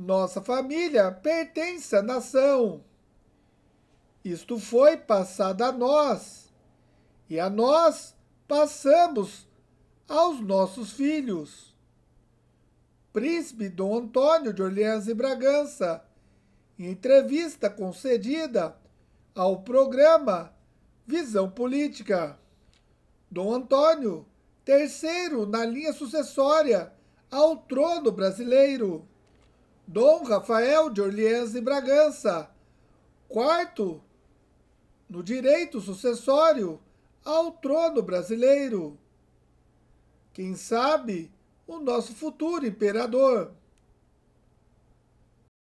Nossa família pertence à nação. Isto foi passado a nós, e a nós passamos aos nossos filhos. Príncipe Dom Antônio de Orleans e Bragança, em entrevista concedida ao programa Visão Política. Dom Antônio, terceiro na linha sucessória ao trono brasileiro. Dom Rafael de Orleans e Bragança. Quarto, no direito sucessório ao trono brasileiro. Quem sabe o nosso futuro imperador.